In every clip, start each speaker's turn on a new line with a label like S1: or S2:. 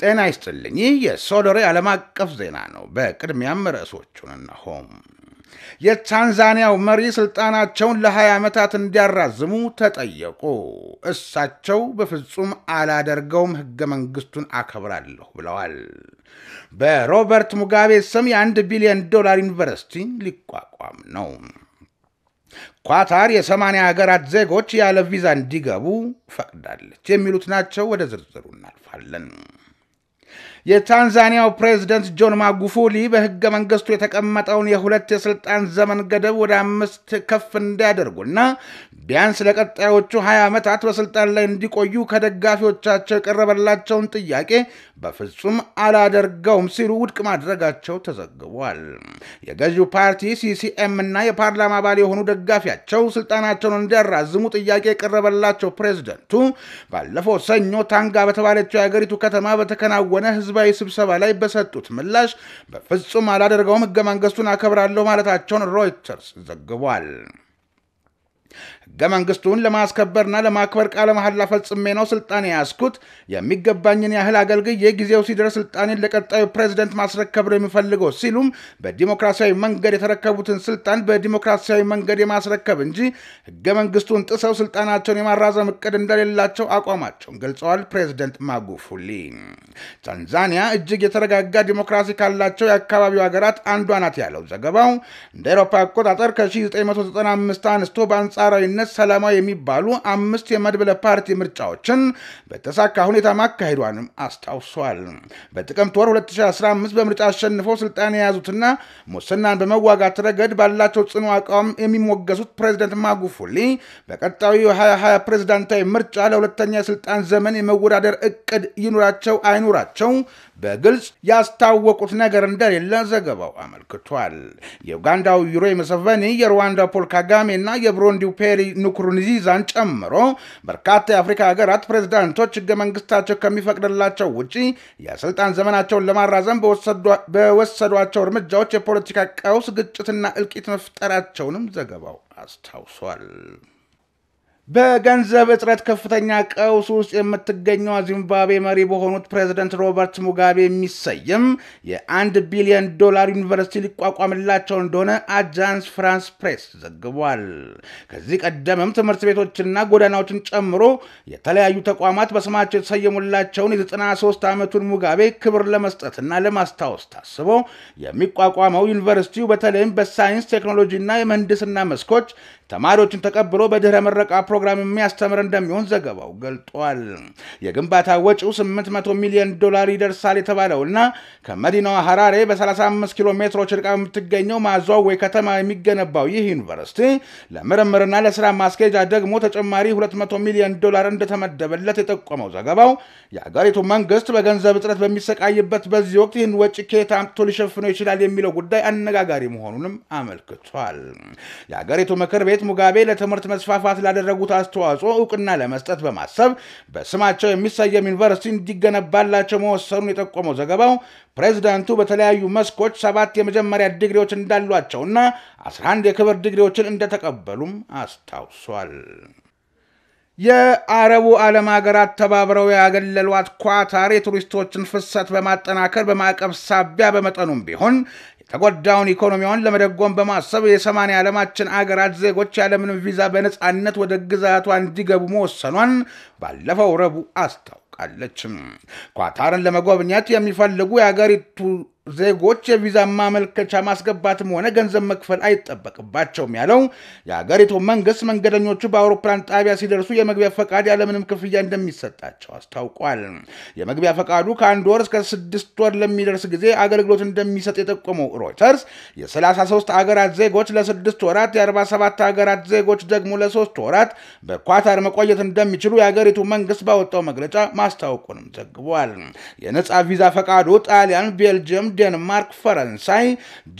S1: ጤና ይስጥልኝ። ይህ የሶዶሬ ዓለም አቀፍ ዜና ነው። በቅድሚያም ርዕሶቹን እነሆም። የታንዛኒያው መሪ ስልጣናቸውን ለ20 ዓመታት እንዲያራዝሙ ተጠየቁ። እሳቸው በፍጹም አላደርገውም፣ ሕገ መንግሥቱን አከብራለሁ ብለዋል። በሮበርት ሙጋቤ ስም የአንድ ቢሊዮን ዶላር ዩኒቨርሲቲ ሊቋቋም ነው። ኳታር የሰማንያ ሀገራት ዜጎች ያለ ቪዛ እንዲገቡ ፈቅዳለች። የሚሉት ናቸው። ወደ ዝርዝሩ እናልፋለን። የታንዛኒያው ፕሬዝደንት ጆን ማጉፉሊ በህገ መንግስቱ የተቀመጠውን የሁለት የስልጣን ዘመን ገደብ ወደ አምስት ከፍ እንዲያደርጉና ቢያንስ ለቀጣዮቹ 20 ዓመታት በስልጣን ላይ እንዲቆዩ ከደጋፊዎቻቸው የቀረበላቸውን ጥያቄ በፍጹም አላደርገውም ሲሉ ውድቅ ማድረጋቸው ተዘግቧል። የገዢው ፓርቲ ሲሲኤም እና የፓርላማ አባል የሆኑ ደጋፊያቸው ስልጣናቸውን እንዲያራዝሙ ጥያቄ የቀረበላቸው ፕሬዝደንቱ ባለፈው ሰኞ ታንጋ በተባለችው የአገሪቱ ከተማ በተከናወነ ህዝባዊ ስብሰባ ላይ በሰጡት ምላሽ በፍጹም አላደርገውም፣ ህገ መንግስቱን አከብራለሁ ማለታቸውን ሮይተርስ ዘግቧል። ህገ መንግስቱን ለማስከበርና ለማክበር ቃለ መሐላ ፈጽሜ ነው ስልጣን የያዝኩት። የሚገባኝን ያህል አገልግዬ ጊዜው ሲደርስ ስልጣኔን ለቀጣዩ ፕሬዚደንት ማስረከብ ነው የሚፈልገው ሲሉም በዲሞክራሲያዊ መንገድ የተረከቡትን ስልጣን በዲሞክራሲያዊ መንገድ የማስረከብ እንጂ ህገ መንግስቱን ጥሰው ስልጣናቸውን የማራዘም እቅድ እንደሌላቸው አቋማቸውን ገልጸዋል። ፕሬዚደንት ማጉፉሊ ታንዛኒያ እጅግ የተረጋጋ ዲሞክራሲ ካላቸው የአካባቢው ሀገራት አንዷ ናት ያለው ዘገባው እንደ አውሮፓ አቆጣጠር ከ1995 አንስቶ በአንጻ በአንጻራዊነት ሰላማዊ የሚባሉ አምስት የመድብለ ፓርቲ ምርጫዎችን በተሳካ ሁኔታ ማካሄዷንም አስታውሷል። በጥቅምት ወር 2015 በምርጫ አሸንፈው ስልጣን የያዙትና ሙስናን በመዋጋት ረገድ ባላቸው ጽኑ አቋም የሚሞገሱት ፕሬዚደንት ማጉፉሊ በቀጣዩ የ2020 ፕሬዚዳንታዊ ምርጫ ለሁለተኛ የስልጣን ዘመን የመወዳደር እቅድ ይኑራቸው አይኑራቸው በግልጽ ያስታወቁት ነገር እንደሌለ ዘገባው አመልክቷል። የኡጋንዳው ዩሮ ሙሴቬኒ፣ የሩዋንዳው ፖል ካጋሜ እና የብሩንዲ ተቃዋሚው ፔሪ ንኩሩንዚዛን ጨምሮ በርካታ የአፍሪካ ሀገራት ፕሬዚዳንቶች ህገ መንግስታቸው ከሚፈቅድላቸው ውጪ የስልጣን ዘመናቸውን ለማራዘም በወሰዷቸው እርምጃዎች የፖለቲካ ቀውስ፣ ግጭትና እልቂት መፍጠራቸውንም ዘገባው አስታውሷል። በገንዘብ እጥረት ከፍተኛ ቀውስ ውስጥ የምትገኘው ዚምባብዌ መሪ በሆኑት ፕሬዚደንት ሮበርት ሙጋቤ የሚሰየም የአንድ ቢሊዮን ዶላር ዩኒቨርሲቲ ሊቋቋምላቸው እንደሆነ አጃንስ ፍራንስ ፕሬስ ዘግቧል። ከዚህ ቀደምም ትምህርት ቤቶችና ጎዳናዎችን ጨምሮ የተለያዩ ተቋማት በስማቸው የተሰየሙላቸውን የ93 ዓመቱን ሙጋቤ ክብር ለመስጠትና ለማስታወስ ታስቦ የሚቋቋመው ዩኒቨርሲቲው በተለይም በሳይንስ ቴክኖሎጂና የምህንድስና መስኮች ተማሪዎችን ተቀብሎ በድህረ ምረቃ ፕሮግራም የሚያስተምር እንደሚሆን ዘገባው ገልጧል። የግንባታ ወጪው 800 ሚሊዮን ዶላር ይደርሳል የተባለው እና ከመዲናዋ ሐራሬ በ35 ኪሎ ሜትሮች ርቃ የምትገኘው ማዛዌ ከተማ የሚገነባው ይህ ዩኒቨርሲቲ ለምርምርና ለስራ ማስኬጃ ደግሞ ተጨማሪ 200 ሚሊዮን ዶላር እንደተመደበለት የጠቆመው ዘገባው የአገሪቱ መንግስት በገንዘብ እጥረት በሚሰቃይበት በዚህ ወቅት ይህን ወጪ ከየት አምጥቶ ሊሸፍነው ይችላል የሚለው ጉዳይ አነጋጋሪ መሆኑንም አመልክቷል። የአገሪቱ ምክር ቤት ሙጋቤ ለትምህርት መስፋፋት ላደረጉት ላደረጉት አስተዋጽኦ እውቅና ለመስጠት በማሰብ በስማቸው የሚሰየም ዩኒቨርሲቲ እንዲገነባላቸው መወሰኑን የጠቆመው ዘገባው ፕሬዚዳንቱ በተለያዩ መስኮች ሰባት የመጀመሪያ ዲግሪዎች እንዳሏቸውና 11 የክብር ዲግሪዎችን እንደተቀበሉም አስታውሷል። የአረቡ ዓለም ሀገራት ተባብረው ያገለሏት ኳታር የቱሪስቶችን ፍሰት በማጠናከር በማዕቀብ ሳቢያ በመጠኑም ቢሆን የተጎዳውን ኢኮኖሚውን ለመደጎም በማሰብ የሰማንያ ዓለማችን አገራት ዜጎች ያለምንም ቪዛ በነፃነት ወደ ግዛቷ እንዲገቡ መወሰኗን ባለፈው ረቡዕ አስታውቃለች። ኳታርን ለመጎብኘት የሚፈልጉ የአገሪቱ ዜጎች የቪዛ ማመልከቻ ማስገባትም ሆነ ገንዘብ መክፈል አይጠበቅባቸውም ያለው የአገሪቱ መንግስት መንገደኞቹ በአውሮፕላን ጣቢያ ሲደርሱ የመግቢያ ፈቃድ ያለምንም ክፍያ እንደሚሰጣቸው አስታውቋል። የመግቢያ ፈቃዱ ከአንድ ወር እስከ ስድስት ወር ለሚደርስ ጊዜ አገልግሎት እንደሚሰጥ የጠቆመው ሮይተርስ የ33 አገራት ዜጎች ለስድስት ወራት፣ የ47 አገራት ዜጎች ደግሞ ለሶስት ወራት በኳታር መቆየት እንደሚችሉ የአገሪቱ መንግስት ባወጣው መግለጫ ማስታወቁንም ዘግቧል። የነፃ ቪዛ ፈቃዱ ጣሊያን፣ ቤልጅየም ዴንማርክ፣ ፈረንሳይ፣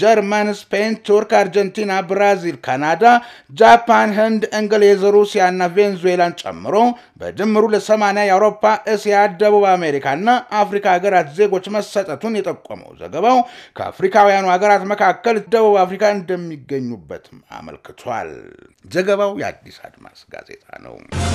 S1: ጀርመን፣ ስፔን፣ ቱርክ፣ አርጀንቲና፣ ብራዚል፣ ካናዳ፣ ጃፓን፣ ህንድ፣ እንግሊዝ፣ ሩሲያና ቬንዙዌላን ጨምሮ በድምሩ ለሰማንያ የአውሮፓ፣ እስያ፣ ደቡብ አሜሪካና አፍሪካ ሀገራት ዜጎች መሰጠቱን የጠቆመው ዘገባው ከአፍሪካውያኑ ሀገራት መካከል ደቡብ አፍሪካ እንደሚገኙበትም አመልክቷል። ዘገባው የአዲስ አድማስ ጋዜጣ ነው።